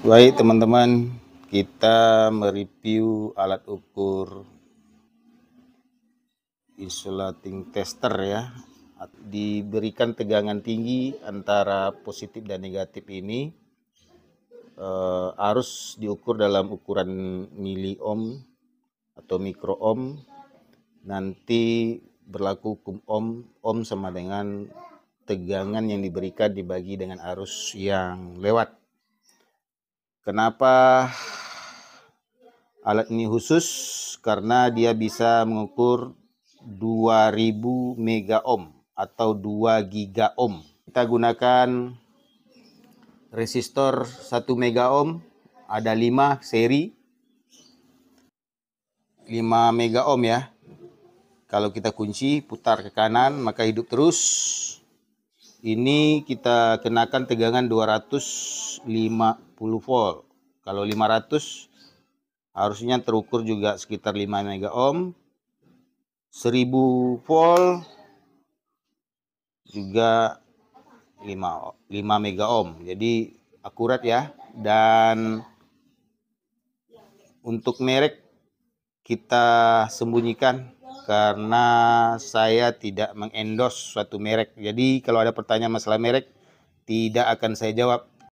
Baik teman-teman, kita mereview alat ukur insulating tester ya. Diberikan tegangan tinggi antara positif dan negatif ini eh, arus diukur dalam ukuran mili ohm atau mikro ohm. Nanti berlaku hukum ohm, ohm sama dengan tegangan yang diberikan dibagi dengan arus yang lewat Kenapa alat ini khusus? Karena dia bisa mengukur 2000 mega ohm atau 2 giga ohm. Kita gunakan resistor 1 mega ohm, ada 5 seri. 5 mega ohm ya. Kalau kita kunci putar ke kanan maka hidup terus ini kita kenakan tegangan 250 volt. Kalau 500 harusnya terukur juga sekitar 5 mega ohm. 1000 volt juga 5 5 mega ohm. Jadi akurat ya. Dan untuk merek kita sembunyikan karena saya tidak mengendos suatu merek. Jadi kalau ada pertanyaan masalah merek tidak akan saya jawab